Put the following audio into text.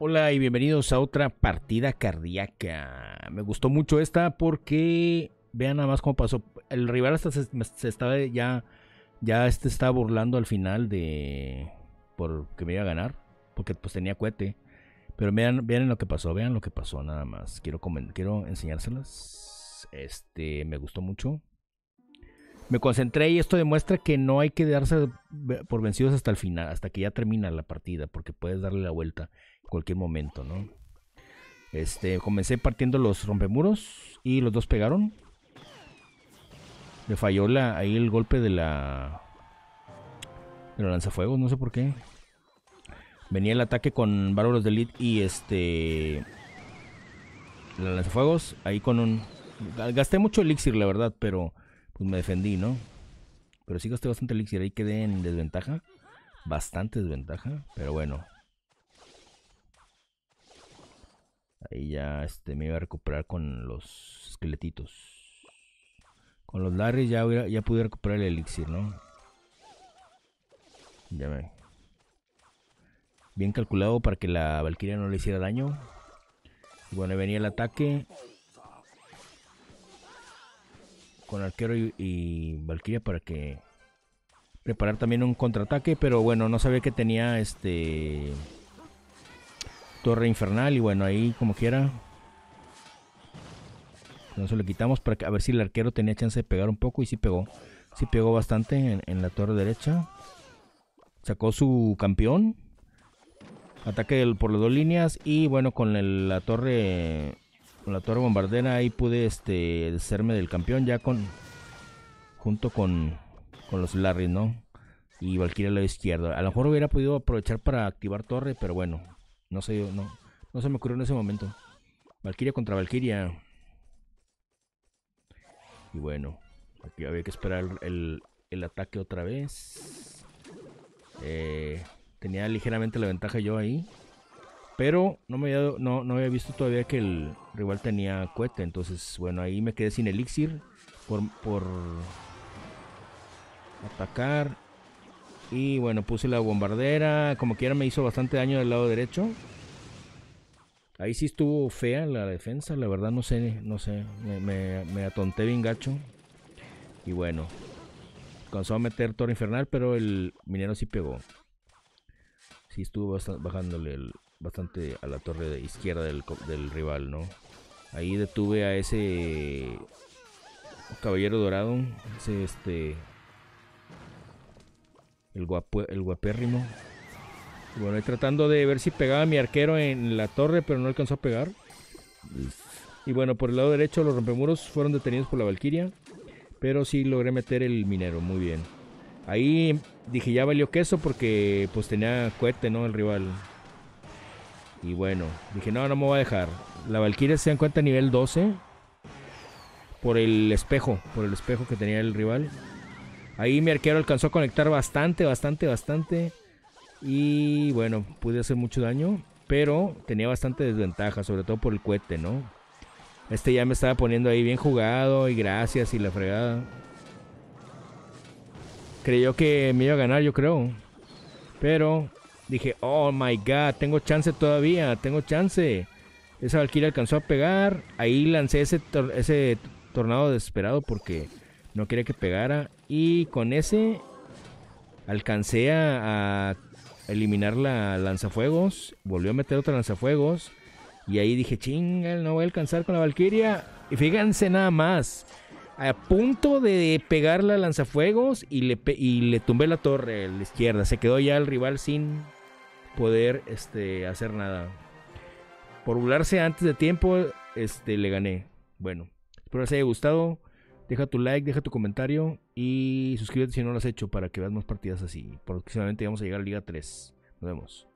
Hola y bienvenidos a otra partida cardíaca. Me gustó mucho esta porque vean nada más cómo pasó. El rival hasta se, estaba ya, ya este estaba burlando al final de porque me iba a ganar, porque pues tenía cohete. Pero vean, vean lo que pasó, vean lo que pasó nada más. Quiero quiero enseñárselas. Este me gustó mucho. Me concentré y esto demuestra que no hay que darse por vencidos hasta el final, hasta que ya termina la partida, porque puedes darle la vuelta cualquier momento, ¿no? Este, comencé partiendo los rompemuros y los dos pegaron. Me falló la, ahí el golpe de la, de los lanzafuegos, no sé por qué. Venía el ataque con bárbaros de elite y este la lanzafuegos ahí con un gasté mucho elixir, la verdad, pero pues me defendí, ¿no? Pero sí gasté bastante elixir, ahí quedé en desventaja, bastante desventaja, pero bueno, Ahí ya este, me iba a recuperar con los esqueletitos. Con los Larry ya, ya pude recuperar el elixir, ¿no? Ya me... Bien calculado para que la Valkyria no le hiciera daño. bueno, venía el ataque. Con arquero y, y Valkyria para que... Preparar también un contraataque, pero bueno, no sabía que tenía este Torre Infernal. Y bueno, ahí como quiera. No le quitamos para a ver si el arquero tenía chance de pegar un poco. Y sí pegó. Sí pegó bastante en, la torre derecha. Sacó su campeón. Ataque por las dos líneas. Y bueno, con la torre. Con la torre bombardera ahí pude este, serme del campeón. Ya con. Junto con. Con los Larry, ¿no? Y Valkyrie a la izquierda. A lo mejor hubiera podido aprovechar para activar torre, pero bueno, no sé, no, no se me ocurrió en ese momento. Valkyria contra Valkyria. Y bueno, aquí había que esperar el, ataque otra vez. Eh, tenía ligeramente la ventaja yo ahí. Pero no, me había, no, no había visto todavía que el rival tenía cohete. Entonces, bueno, ahí me quedé sin elixir por, por atacar. Y bueno, puse la bombardera. Como quiera me hizo bastante daño del lado derecho. Ahí sí estuvo fea la defensa, la verdad no sé, no sé. Me, atonté bien gacho. Y bueno. Cansó a meter torre Infernal, pero el minero sí pegó. Sí estuvo bajándole bastante a la torre de izquierda del, rival, ¿no? Ahí detuve a ese caballero dorado. Ese este el, el guapérrimo. bueno, ahí tratando de ver si pegaba mi arquero en la torre, pero no alcanzó a pegar. Y bueno, por el lado derecho los rompemuros fueron detenidos por la Valquiria. Pero sí logré meter el minero, muy bien. Ahí dije, ya valió queso porque pues tenía cohete, ¿no? El rival. Y bueno, dije, no, no me voy a dejar. La valquiria se dan cuenta nivel 12 por el espejo, por el espejo que tenía el rival. Ahí mi arquero alcanzó a conectar bastante, bastante, bastante. Y bueno, pude hacer mucho daño, pero tenía bastante desventaja, sobre todo por el cohete, ¿no? Este ya me estaba poniendo ahí bien jugado y gracias y la fregada. Creyó que me iba a ganar, yo creo. Pero dije, oh my god, tengo chance todavía, tengo chance. Esa Valkyria alcanzó a pegar. Ahí lancé ese, ese tornado desesperado porque no quería que pegara. Y con ese alcancé a, eliminar la lanzafuegos. Volvió a meter otra lanzafuegos. Y ahí dije, chinga, no voy a alcanzar con la Valkyria. Y fíjense nada más. A punto de pegar la lanzafuegos y le, y le tumbé la torre a la izquierda. Se quedó ya el rival sin poder este, hacer nada. Por burlarse antes de tiempo, este, le gané. Bueno, espero les haya gustado. Deja tu like, deja tu comentario y suscríbete si no lo has hecho para que veas más partidas así. Próximamente vamos a llegar a Liga 3. Nos vemos.